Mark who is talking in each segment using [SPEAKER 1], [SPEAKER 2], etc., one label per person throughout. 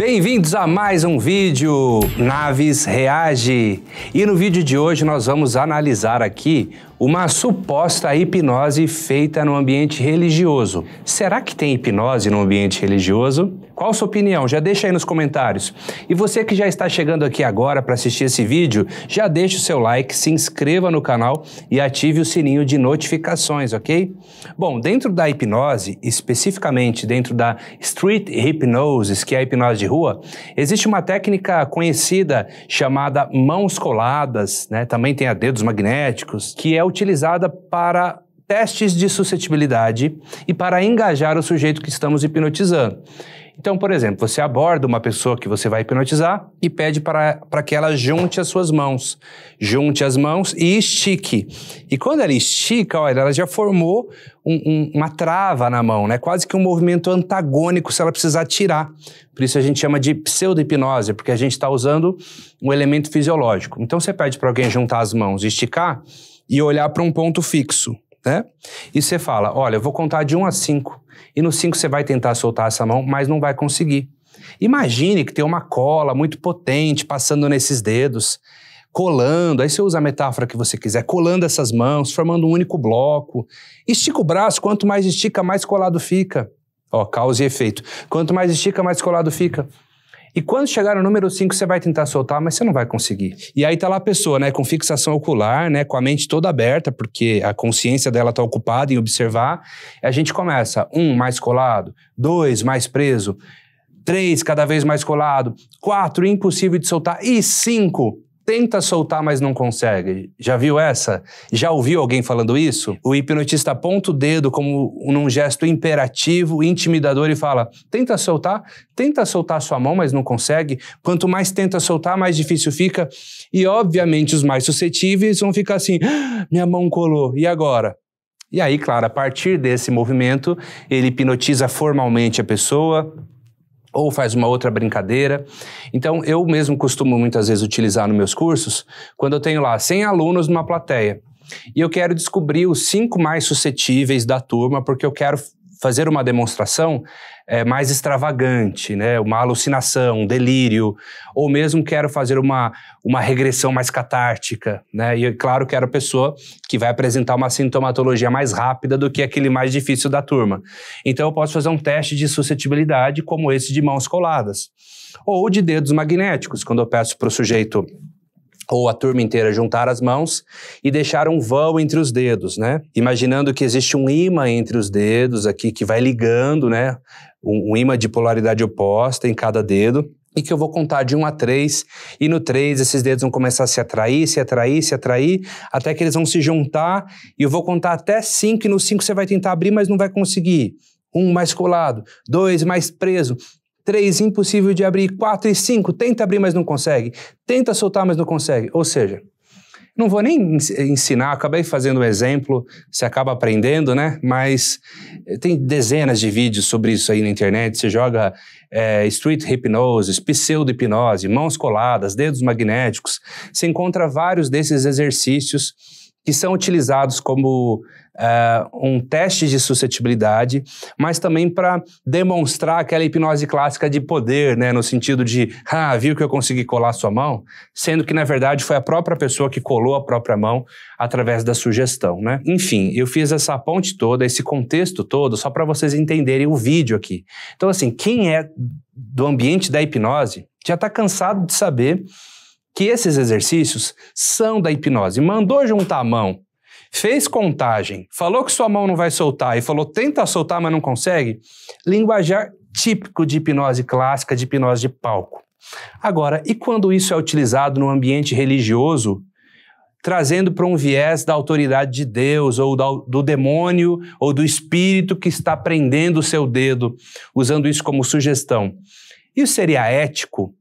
[SPEAKER 1] Bem-vindos a mais um vídeo Naves Reage. E no vídeo de hoje nós vamos analisar aqui uma suposta hipnose feita no ambiente religioso. Será que tem hipnose no ambiente religioso? Qual a sua opinião? Já deixa aí nos comentários. E você que já está chegando aqui agora para assistir esse vídeo, já deixa o seu like, se inscreva no canal e ative o sininho de notificações, ok? Bom, dentro da hipnose, especificamente dentro da street hypnosis, que é a hipnose de rua, existe uma técnica conhecida chamada mãos coladas, né? Também tem a dedos magnéticos, que é utilizada para testes de suscetibilidade e para engajar o sujeito que estamos hipnotizando. Então, por exemplo, você aborda uma pessoa que você vai hipnotizar e pede para que ela junte as suas mãos. Junte as mãos e estique. E quando ela estica, olha, ela já formou um, um, uma trava na mão, né? Quase que um movimento antagônico se ela precisar tirar. Por isso a gente chama de pseudo-hipnose, porque a gente está usando um elemento fisiológico. Então você pede para alguém juntar as mãos e esticar, e olhar para um ponto fixo, né? E você fala, olha, eu vou contar de 1 a 5, e no 5 você vai tentar soltar essa mão, mas não vai conseguir. Imagine que tem uma cola muito potente passando nesses dedos, colando, aí você usa a metáfora que você quiser, colando essas mãos, formando um único bloco. Estica o braço, quanto mais estica, mais colado fica. Ó, causa e efeito. Quanto mais estica, mais colado fica. E quando chegar no número 5, você vai tentar soltar, mas você não vai conseguir. E aí tá lá a pessoa, né, com fixação ocular, né, com a mente toda aberta, porque a consciência dela tá ocupada em observar. a gente começa, um, mais colado, dois, mais preso, três, cada vez mais colado, quatro, impossível de soltar, e cinco, tenta soltar, mas não consegue. Já viu essa? Já ouviu alguém falando isso? O hipnotista aponta o dedo como num gesto imperativo, intimidador e fala: tenta soltar, tenta soltar sua mão, mas não consegue. Quanto mais tenta soltar, mais difícil fica. E, obviamente, os mais suscetíveis vão ficar assim: ah, minha mão colou, e agora? E aí, claro, a partir desse movimento, ele hipnotiza formalmente a pessoa, ou faz uma outra brincadeira. Então, eu mesmo costumo muitas vezes utilizar nos meus cursos, quando eu tenho lá 100 alunos numa plateia, e eu quero descobrir os cinco mais suscetíveis da turma, porque eu quero fazer uma demonstração é, mais extravagante, né? uma alucinação, um delírio, ou mesmo quero fazer uma, uma regressão mais catártica. Né? E é claro, quero a pessoa que vai apresentar uma sintomatologia mais rápida do que aquele mais difícil da turma. Então eu posso fazer um teste de suscetibilidade como esse de mãos coladas, ou de dedos magnéticos, quando eu peço para o sujeito ou a turma inteira juntar as mãos e deixar um vão entre os dedos, né? Imaginando que existe um imã entre os dedos aqui que vai ligando, né? Um, um imã de polaridade oposta em cada dedo e que eu vou contar de um a três e no três esses dedos vão começar a se atrair, se atrair, se atrair, até que eles vão se juntar e eu vou contar até cinco e no cinco você vai tentar abrir, mas não vai conseguir um mais colado, dois mais preso, 3, impossível de abrir. 4 e 5, tenta abrir, mas não consegue. Tenta soltar, mas não consegue. Ou seja, não vou nem ensinar, acabei fazendo um exemplo, você acaba aprendendo, né? Mas eh, tem dezenas de vídeos sobre isso aí na internet. Você joga é, street hipnose pseudo-hipnose, mãos coladas, dedos magnéticos. Você encontra vários desses exercícios que são utilizados como uh, um teste de suscetibilidade, mas também para demonstrar aquela hipnose clássica de poder, né? no sentido de, ah, viu que eu consegui colar sua mão? Sendo que, na verdade, foi a própria pessoa que colou a própria mão através da sugestão. Né? Enfim, eu fiz essa ponte toda, esse contexto todo, só para vocês entenderem o vídeo aqui. Então, assim, quem é do ambiente da hipnose já está cansado de saber que esses exercícios são da hipnose. Mandou juntar a mão, fez contagem, falou que sua mão não vai soltar e falou tenta soltar, mas não consegue. Linguajar típico de hipnose clássica, de hipnose de palco. Agora, e quando isso é utilizado no ambiente religioso, trazendo para um viés da autoridade de Deus ou do demônio ou do espírito que está prendendo o seu dedo, usando isso como sugestão? Isso seria ético?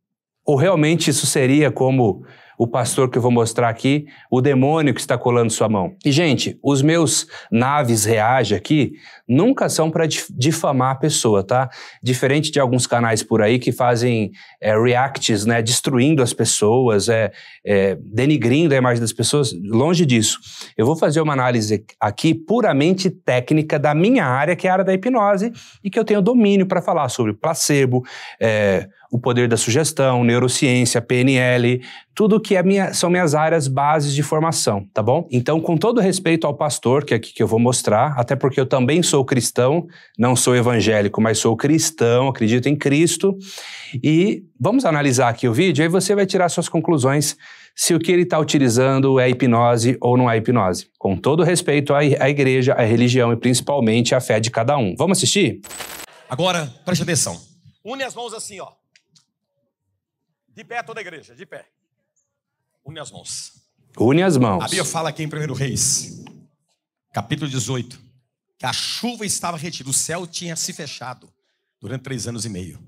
[SPEAKER 1] Ou realmente isso seria como o pastor que eu vou mostrar aqui, o demônio que está colando sua mão. E, gente, os meus naves reage aqui nunca são para difamar a pessoa, tá? Diferente de alguns canais por aí que fazem é, reacts, né? Destruindo as pessoas, é, é, denigrindo a imagem das pessoas. Longe disso. Eu vou fazer uma análise aqui puramente técnica da minha área, que é a área da hipnose, e que eu tenho domínio para falar sobre placebo, é, o poder da sugestão, neurociência, PNL, tudo que é minha, são minhas áreas bases de formação, tá bom? Então, com todo respeito ao pastor, que é aqui que eu vou mostrar, até porque eu também sou cristão, não sou evangélico, mas sou cristão, acredito em Cristo, e vamos analisar aqui o vídeo, aí você vai tirar suas conclusões se o que ele está utilizando é hipnose ou não é hipnose, com todo respeito à, à igreja, à religião e principalmente à fé de cada um. Vamos assistir? Agora, preste atenção.
[SPEAKER 2] Une as mãos assim, ó. De pé toda a igreja, de pé. Une as mãos.
[SPEAKER 1] Une as mãos. A Bíblia
[SPEAKER 2] fala aqui em 1 Reis, capítulo 18, que a chuva estava retida, o céu tinha se fechado durante três anos e meio.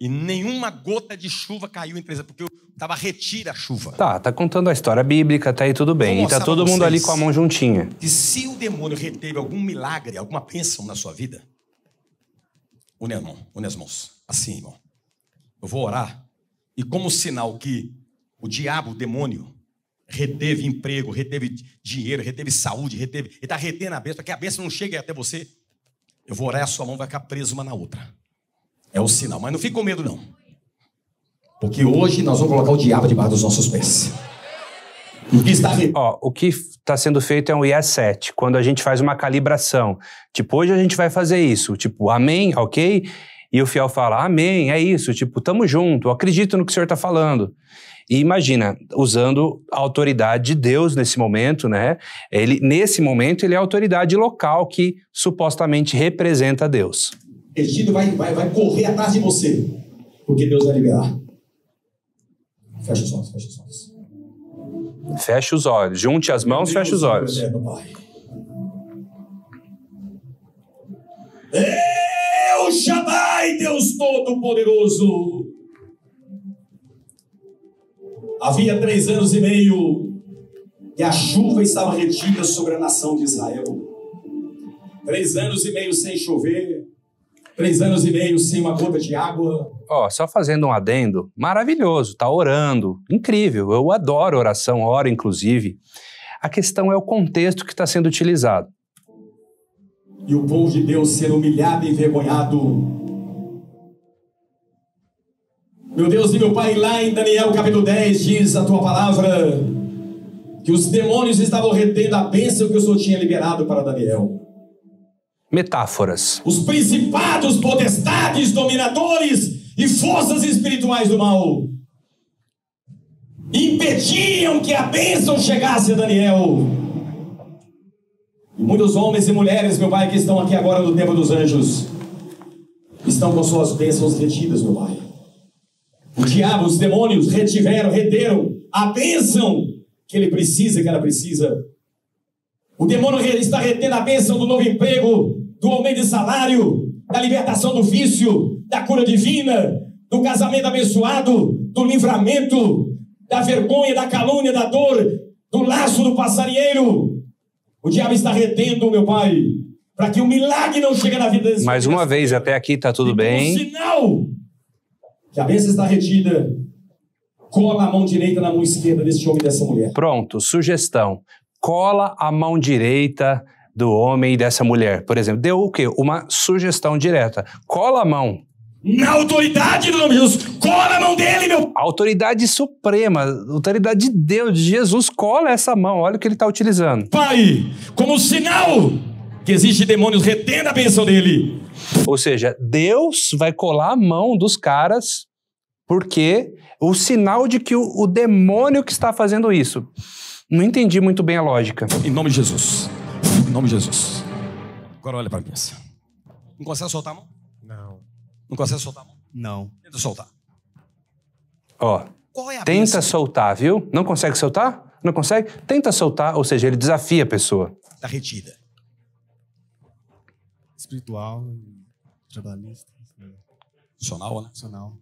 [SPEAKER 2] E nenhuma gota de chuva caiu em três anos, porque estava retida a chuva.
[SPEAKER 1] Tá, tá contando a história bíblica, tá aí tudo bem. E tá todo mundo ali com a mão juntinha.
[SPEAKER 2] E se o demônio reteve algum milagre, alguma bênção na sua vida, une a mão, une as mãos. Assim, irmão. Eu vou orar. E como sinal que o diabo, o demônio, reteve emprego, reteve dinheiro, reteve saúde, reteve. Ele está retendo a bênção, para que a bênção não chegue até você. Eu vou orar e a sua mão vai ficar presa uma na outra. É o sinal.
[SPEAKER 1] Mas não fique com medo, não. Porque hoje nós vamos colocar o diabo debaixo dos nossos pés. O que, está... o que está sendo feito é um IE7, quando a gente faz uma calibração. Tipo, hoje a gente vai fazer isso. Tipo, amém, ok? E o fiel fala, amém, é isso, tipo, tamo junto, acredito no que o senhor está falando. E imagina, usando a autoridade de Deus nesse momento, né? Ele, nesse momento, ele é a autoridade local que supostamente representa Deus.
[SPEAKER 2] Egito vai, vai, vai correr atrás de você, porque Deus vai liberar. Fecha os olhos,
[SPEAKER 1] fecha os olhos. Fecha os olhos, junte as mãos, fecha os olhos.
[SPEAKER 2] É, El Shaddai, Deus Todo-Poderoso. Havia três anos e meio que a chuva estava retida sobre a nação de Israel.
[SPEAKER 1] Três anos e meio sem chover, três anos e meio
[SPEAKER 2] sem uma gota de água.
[SPEAKER 1] Ó, oh, só fazendo um adendo, maravilhoso, tá orando, incrível, eu adoro oração, ora inclusive. A questão é o contexto que está sendo utilizado
[SPEAKER 2] e o povo de Deus ser humilhado e envergonhado. Meu Deus e meu Pai, lá em Daniel capítulo 10 diz a tua palavra que os demônios estavam retendo a bênção que o Senhor tinha liberado para Daniel.
[SPEAKER 1] Metáforas. Os
[SPEAKER 2] principados, potestades, dominadores e forças espirituais do mal impediam que a bênção chegasse a Daniel muitos homens e mulheres, meu Pai, que estão aqui agora no tempo dos anjos, estão com suas bênçãos retidas, meu Pai. O diabo, os demônios retiveram, reteram a bênção que ele precisa, que ela precisa. O demônio está retendo a bênção do novo emprego, do aumento de salário, da libertação do vício, da cura divina, do casamento abençoado, do livramento, da vergonha, da calúnia, da dor, do laço do passarinheiro, o diabo está retendo, meu Pai, para que o milagre não chegue na vida desse
[SPEAKER 1] Mais uma vez, até aqui está tudo e então, bem. Um
[SPEAKER 2] sinal que a bênção está retida. Cola a mão direita na mão esquerda desse homem e dessa mulher.
[SPEAKER 1] Pronto, sugestão. Cola a mão direita do homem e dessa mulher. Por exemplo, deu o quê? Uma sugestão direta. Cola a mão na autoridade do nome de Jesus, cola a mão dele, meu. A autoridade suprema, a autoridade de Deus, de Jesus, cola essa mão, olha o que ele está utilizando. Pai, como sinal que existe demônios retendo a bênção dele. Ou seja, Deus vai colar a mão dos caras, porque o sinal de que o, o demônio que está fazendo isso. Não entendi muito bem a lógica. Em nome de Jesus. Em nome de Jesus. Agora olha para mim. Assim.
[SPEAKER 2] Não consegue soltar a mão?
[SPEAKER 1] Não consegue soltar a mão? Não. Tenta soltar. Ó.
[SPEAKER 2] Qual é a Tenta bênção?
[SPEAKER 1] soltar, viu? Não consegue soltar? Não consegue? Tenta soltar, ou seja, ele desafia a pessoa. Está retida.
[SPEAKER 2] Espiritual, trabalhista. Funcional, né? funcional.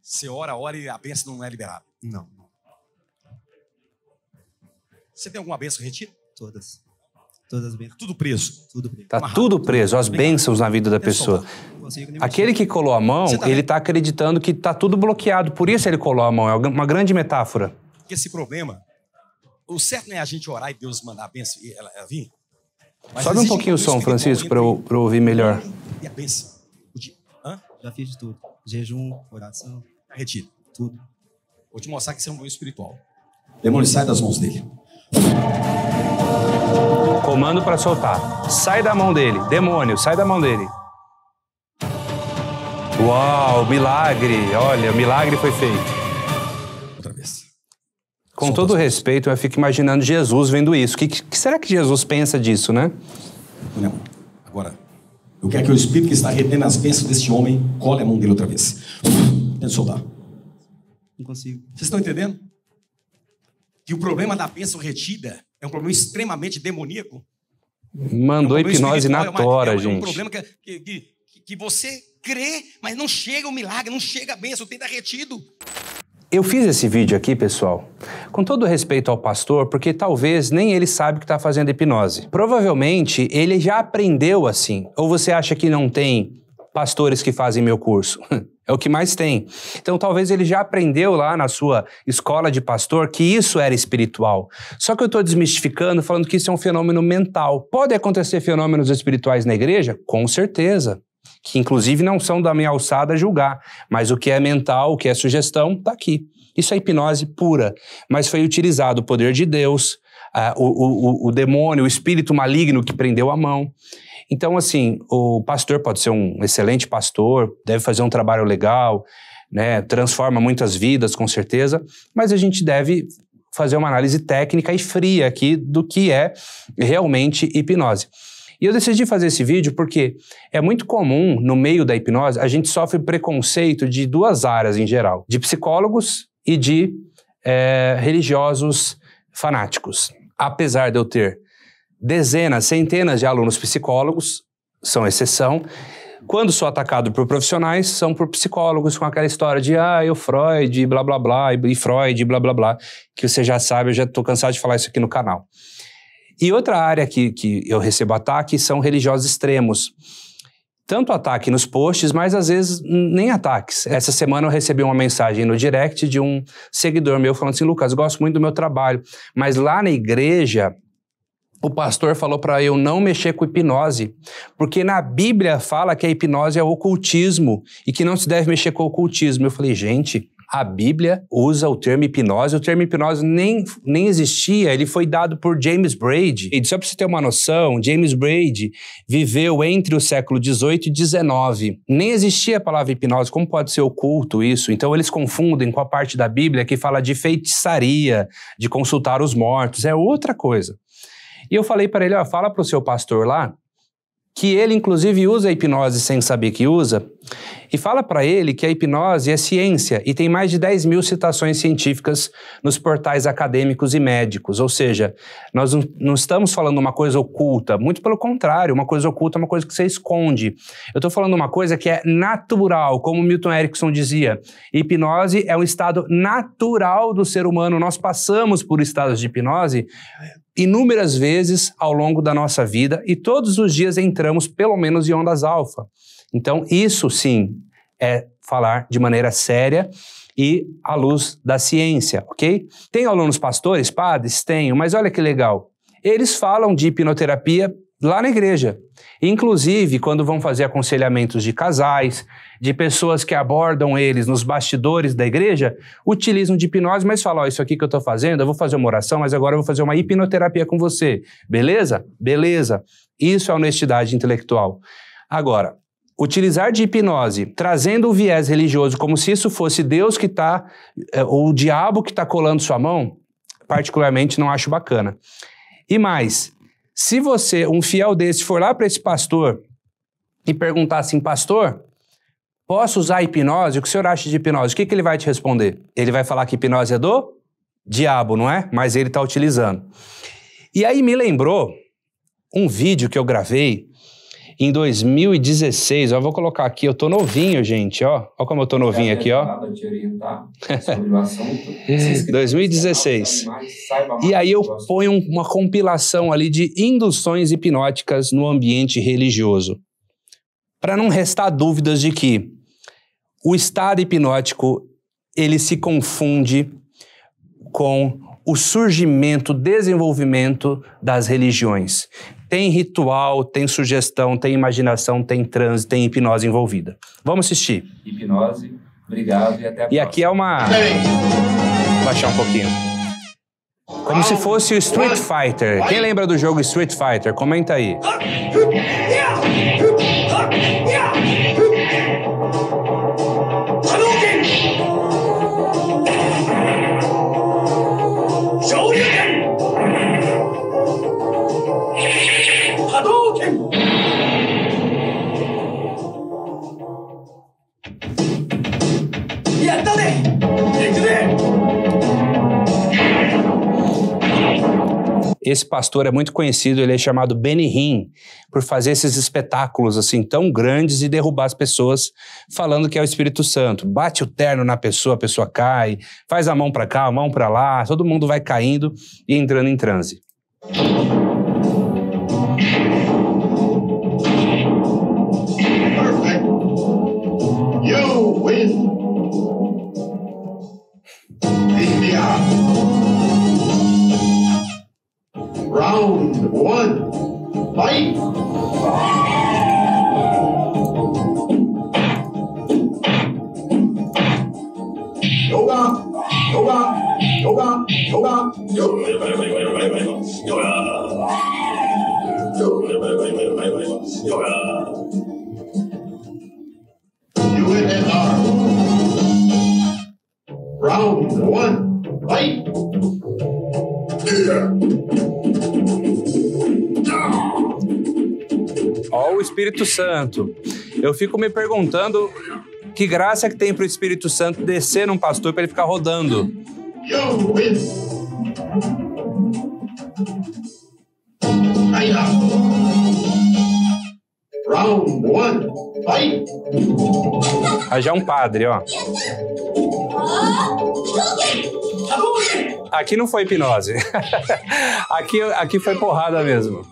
[SPEAKER 2] Você ora, ora e a bênção não é liberada. Não. Você tem alguma bênção retida? Todas.
[SPEAKER 1] Todas bênçãos. Tudo preso. Tudo preso. Tá tudo preso, as bênçãos na vida da pessoa. Aquele que colou a mão, tá ele está acreditando que está tudo bloqueado. Por isso ele colou a mão. É uma grande metáfora.
[SPEAKER 2] Porque esse problema, o certo não é a gente orar e Deus mandar a bênção e ela, ela vir. Mas Sobe um pouquinho o som, Francisco,
[SPEAKER 1] para eu, eu, ouvir melhor.
[SPEAKER 2] E a bênção? Hã? Já fiz de tudo. Jejum, oração. Retiro. Tudo. Vou te mostrar que você é um bom espiritual.
[SPEAKER 1] demônio sai das mãos dele. Comando para soltar. Sai da mão dele. Demônio, sai da mão dele. Uau, milagre. Olha, o milagre foi feito. Outra vez. Com Solta todo respeito, eu fico imaginando Jesus vendo isso. O que, que, será que Jesus pensa disso, né? Não. Agora, eu quero
[SPEAKER 2] que o Espírito que está retendo as bênçãos deste homem cole a mão dele outra vez. Tente soltar. Não consigo. Vocês estão entendendo? que o problema da bênção retida é um problema extremamente demoníaco.
[SPEAKER 1] Mandou é um hipnose na é tora, gente. É um problema
[SPEAKER 2] que, que, que, que você crê, mas não chega o milagre, não chega a bênção, tem que é estar retido.
[SPEAKER 1] Eu fiz esse vídeo aqui, pessoal, com todo respeito ao pastor, porque talvez nem ele sabe que está fazendo hipnose. Provavelmente ele já aprendeu assim. Ou você acha que não tem pastores que fazem meu curso? É o que mais tem. Então talvez ele já aprendeu lá na sua escola de pastor que isso era espiritual. Só que eu estou desmistificando, falando que isso é um fenômeno mental. Pode acontecer fenômenos espirituais na igreja? Com certeza. Que inclusive não são da minha alçada julgar. Mas o que é mental, o que é sugestão, está aqui. Isso é hipnose pura. Mas foi utilizado o poder de Deus, Uh, o, o, o, demônio, o espírito maligno que prendeu a mão. Então, assim, o pastor pode ser um excelente pastor, deve fazer um trabalho legal, né? Transforma muitas vidas, com certeza, mas a gente deve fazer uma análise técnica e fria aqui do que é realmente hipnose. E eu decidi fazer esse vídeo porque é muito comum, no meio da hipnose, a gente sofre preconceito de duas áreas em geral: de psicólogos e de é, religiosos fanáticos. Apesar de eu ter dezenas, centenas de alunos psicólogos, são exceção, quando sou atacado por profissionais, são por psicólogos com aquela história de ah, eu Freud, blá blá blá, e Freud, blá blá blá, que você já sabe, eu já estou cansado de falar isso aqui no canal. E outra área que, que eu recebo ataque são religiosos extremos. Tanto ataque nos posts, mas às vezes nem ataques. Essa semana eu recebi uma mensagem no direct de um seguidor meu falando assim: Lucas, gosto muito do meu trabalho, mas lá na igreja o pastor falou para eu não mexer com hipnose, porque na Bíblia fala que a hipnose é ocultismo e que não se deve mexer com ocultismo. Eu falei, gente, a Bíblia usa o termo hipnose. O termo hipnose nem, nem existia, ele foi dado por James Braid. E só para você ter uma noção, James Braid viveu entre o século 18 e 19. Nem existia a palavra hipnose, como pode ser oculto isso? Então eles confundem com a parte da Bíblia que fala de feitiçaria, de consultar os mortos, é outra coisa. E eu falei para ele: ó, fala para o seu pastor lá que ele, inclusive, usa a hipnose sem saber que usa, e fala para ele que a hipnose é ciência e tem mais de 10 mil citações científicas nos portais acadêmicos e médicos. Ou seja, nós não estamos falando uma coisa oculta, muito pelo contrário, uma coisa oculta é uma coisa que você esconde. Eu estou falando uma coisa que é natural, como Milton Erickson dizia. Hipnose é um estado natural do ser humano. Nós passamos por estados de hipnose inúmeras vezes ao longo da nossa vida e todos os dias entramos pelo menos em ondas alfa. Então, isso sim é falar de maneira séria e à luz da ciência, ok? Tem alunos pastores, padres? Tenho, mas olha que legal. Eles falam de hipnoterapia lá na igreja. Inclusive, quando vão fazer aconselhamentos de casais, de pessoas que abordam eles nos bastidores da igreja, utilizam de hipnose, mas falam: oh, Isso aqui que eu estou fazendo, eu vou fazer uma oração, mas agora eu vou fazer uma hipnoterapia com você. Beleza? Beleza. Isso é honestidade intelectual. Agora, utilizar de hipnose, trazendo o viés religioso como se isso fosse Deus que está, eh, ou o diabo que está colando sua mão, particularmente não acho bacana. E mais, se você, um fiel desse, for lá para esse pastor e perguntar assim, pastor, posso usar hipnose? O que o senhor acha de hipnose? O que, que ele vai te responder? Ele vai falar que hipnose é do diabo, não é? Mas ele está utilizando. E aí me lembrou um vídeo que eu gravei em 2016, ó, vou colocar aqui, eu tô novinho, gente, ó. Ó como eu tô novinho aqui, ó. 2016. E aí eu ponho uma compilação ali de induções hipnóticas no ambiente religioso. Para não restar dúvidas de que o estado hipnótico ele se confunde com o surgimento, o desenvolvimento das religiões. Tem ritual, tem sugestão, tem imaginação, tem transe, tem hipnose envolvida. Vamos assistir. Hipnose, obrigado e até a E aqui é uma. Baixar um pouquinho. Como se fosse o Street Fighter. Quem lembra do jogo Street Fighter? Comenta aí. Esse pastor é muito conhecido, ele é chamado Benny Hinn, por fazer esses espetáculos assim tão grandes e derrubar as pessoas falando que é o Espírito Santo. Bate o terno na pessoa, a pessoa cai, faz a mão para cá, a mão para lá, todo mundo vai caindo e entrando em transe.
[SPEAKER 2] round one, fight! Yoga.
[SPEAKER 1] Espírito Santo. Eu fico me perguntando que graça que tem para o Espírito Santo descer num pastor para ele ficar rodando.
[SPEAKER 2] Aí, Round one,
[SPEAKER 1] Aí já é um padre, ó. Tá aqui não foi hipnose. aqui, aqui foi porrada mesmo.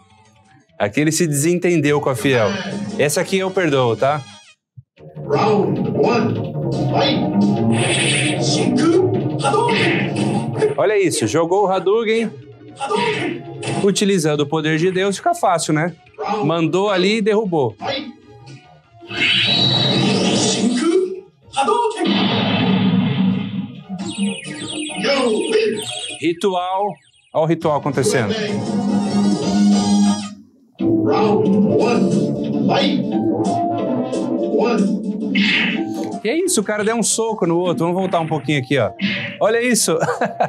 [SPEAKER 1] Aqui ele se desentendeu com a fiel. Essa aqui eu perdoo, tá? Round one, fight! Olha isso, jogou o Hadouken. Utilizando o poder de Deus, fica fácil, né? Mandou ali e derrubou. Ritual. Olha o ritual acontecendo. Vai! One. Que isso, o cara deu um soco no outro. Vamos voltar um pouquinho aqui, ó. Olha isso.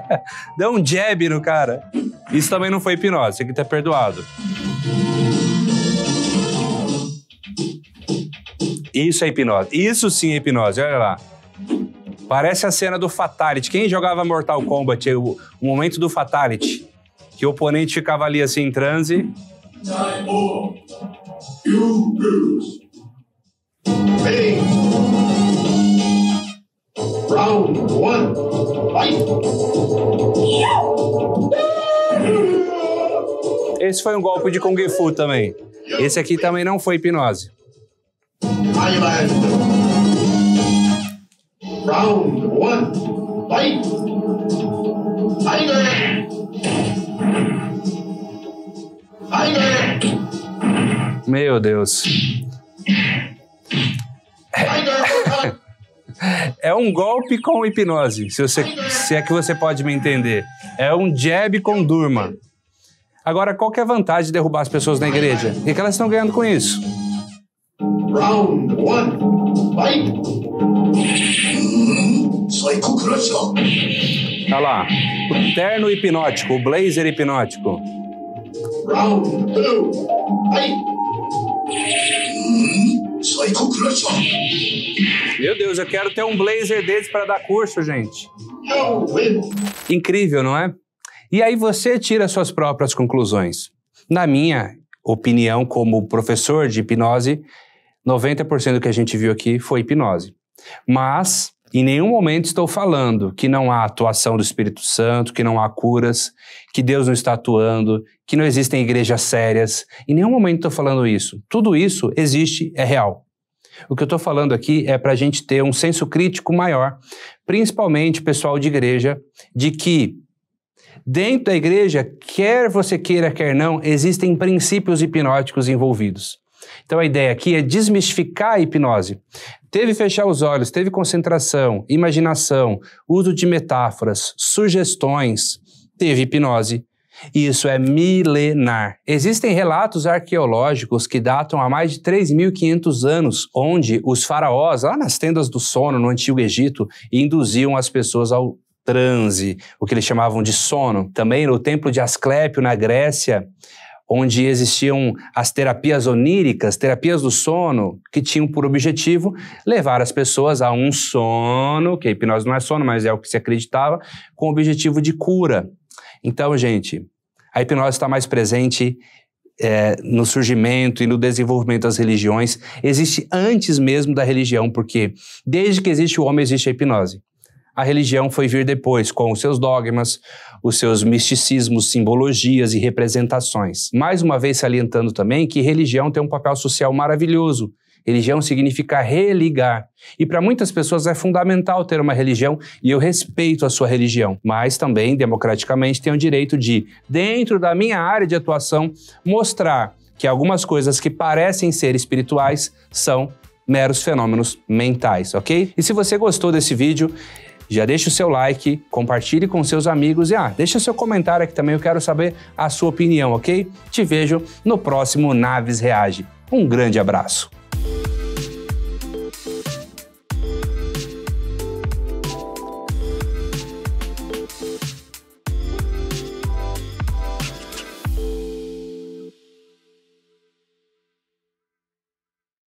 [SPEAKER 1] deu um jab no cara. Isso também não foi hipnose, isso aqui tá perdoado. Isso é hipnose. Isso sim é hipnose, olha lá. Parece a cena do Fatality. Quem jogava Mortal Kombat, o, momento do Fatality, que o oponente ficava ali assim em transe
[SPEAKER 2] you lose. Round one, fight!
[SPEAKER 1] Esse foi um golpe de Kung Fu também. Esse aqui também não foi hipnose.
[SPEAKER 2] Round one, fight! Tiger! Tiger!
[SPEAKER 1] Meu Deus. É um golpe com hipnose, se, você, se é que você pode me entender. É um jab com durma. Agora, qual é a vantagem de derrubar as pessoas na igreja? O que, é que elas estão ganhando com isso? Round
[SPEAKER 2] one,
[SPEAKER 1] Olha tá lá, o terno hipnótico, o blazer hipnótico. Round two, fight! Meu Deus, eu quero ter um blazer desse para dar curso, gente. Incrível, não é? E aí você tira suas próprias conclusões. Na minha opinião, como professor de hipnose, 90% do que a gente viu aqui foi hipnose. Mas em nenhum momento estou falando que não há atuação do Espírito Santo, que não há curas, que Deus não está atuando, que não existem igrejas sérias. Em nenhum momento estou falando isso. Tudo isso existe, é real. O que eu estou falando aqui é para a gente ter um senso crítico maior, principalmente pessoal de igreja, de que dentro da igreja, quer você queira, quer não, existem princípios hipnóticos envolvidos. Então a ideia aqui é desmistificar a hipnose. Teve fechar os olhos, teve concentração, imaginação, uso de metáforas, sugestões, teve hipnose. E isso é milenar. Existem relatos arqueológicos que datam a mais de 3.500 anos, onde os faraós, lá nas tendas do sono no Antigo Egito, induziam as pessoas ao transe, o que eles chamavam de sono. Também no templo de Asclépio, na Grécia, onde existiam as terapias oníricas, terapias do sono, que tinham por objetivo levar as pessoas a um sono, que a hipnose não é sono, mas é o que se acreditava, com o objetivo de cura. Então, gente, a hipnose está mais presente é, no surgimento e no desenvolvimento das religiões. Existe antes mesmo da religião, porque desde que existe o homem, existe a hipnose. A religião foi vir depois, com os seus dogmas, os seus misticismos, simbologias e representações. Mais uma vez salientando também que religião tem um papel social maravilhoso. Religião significa religar. E para muitas pessoas é fundamental ter uma religião e eu respeito a sua religião, mas também, democraticamente, tenho o direito de, dentro da minha área de atuação, mostrar que algumas coisas que parecem ser espirituais são meros fenômenos mentais, ok? E se você gostou desse vídeo, já deixa o seu like, compartilhe com seus amigos e ah, deixa seu comentário aqui também, eu quero saber a sua opinião, ok? Te vejo no próximo Naves Reage. Um grande abraço.